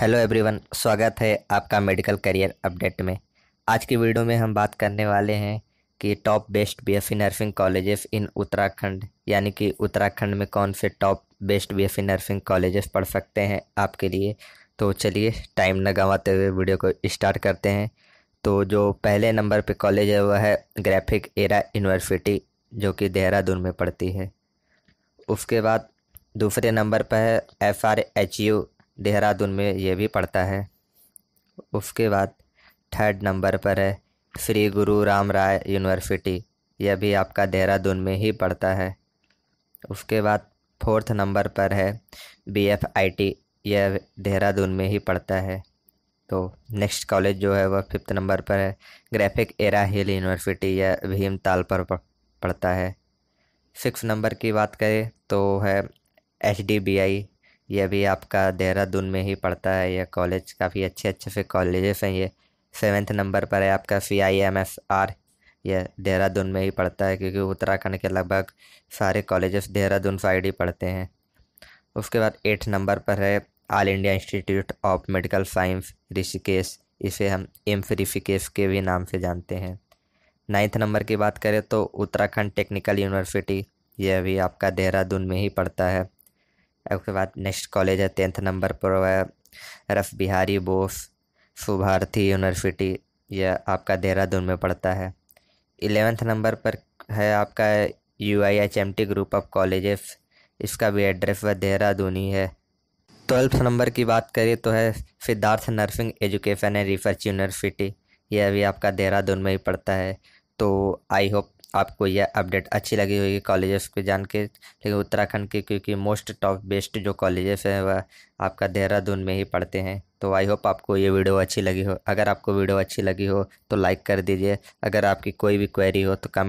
hello everyone स्वागत है आपका मेडिकल करियर अपडेट में आज की वीडियो में हम बात करने वाले हैं कि top best BFE nursing colleges in Uttarakhand यानी कि उत्तराखंड में कौन से top best BFE nursing colleges पढ़ सकते हैं आपके लिए तो चलिए टाइम न गंवाते हुए वीडियो को स्टार्ट करते हैं तो जो पहले नंबर पर कॉलेज है वह है ग्राफिक एरा यूनिवर्सिटी जो कि देहरादून में पड़ती है उसके बाद दूसरे नंबर पर है F R H U Dehradun में ये भी पढ़ता है उसके बाद थर्ड नंबर पर है श्री गुरु राम राय यूनिवर्सिटी यह भी आपका देहरादून में ही पड़ता है उसके बाद फोर्थ नंबर पर है बी एफ आई टी यह देहरादून में ही पड़ता है तो नेक्स्ट कॉलेज जो है वह फिफ्थ नंबर पर है ग्राफिक एरा हिल यूनिवर्सिटी यह भीमताल पर पड़ता है सिक्स नंबर की बात करें तो है एच डी बी आई ये भी आपका देहरादून में ही पड़ता है यह कॉलेज काफ़ी अच्छे अच्छे से कॉलेजेस हैं ये सेवेंथ नंबर पर है आपका C I M S R यह देहरादून में ही पड़ता है क्योंकि उत्तराखंड के लगभग सारे कॉलेजेस देहरादून साइड ही पढ़ते हैं उसके बाद एट नंबर पर है All India Institute of Medical Science Rishikesh इसे हम एम्स ऋषिकेश के भी नाम से जानते हैं नाइन्थ नंबर की बात करें तो उत्तराखंड टेक्निकल यूनिवर्सिटी यह भी आपका देहरादून में ही पड़ता है उसके बाद नेक्स्ट कॉलेज है टेंथ नंबर पर है रफ बिहारी बोस सुभारती यूनिवर्सिटी यह आपका देहरादून में पड़ता है इलेवेंथ नंबर पर है आपका U I H M T group of colleges इसका भी एड्रेस वह देहरादून ही है ट्वेल्थ नंबर की बात करें तो है Siddharth nursing education and research university यह भी आपका देहरादून में ही पड़ता है तो आई होप आपको यह अपडेट अच्छी लगी होगी कॉलेजेस को जान के लेकिन उत्तराखंड के क्योंकि मोस्ट टॉप बेस्ट जो कॉलेजेस हैं वह आपका देहरादून में ही पढ़ते हैं तो आई होप आपको ये वीडियो अच्छी लगी हो अगर आपको वीडियो अच्छी लगी हो तो लाइक कर दीजिए अगर आपकी कोई भी क्वेरी हो तो कमेंट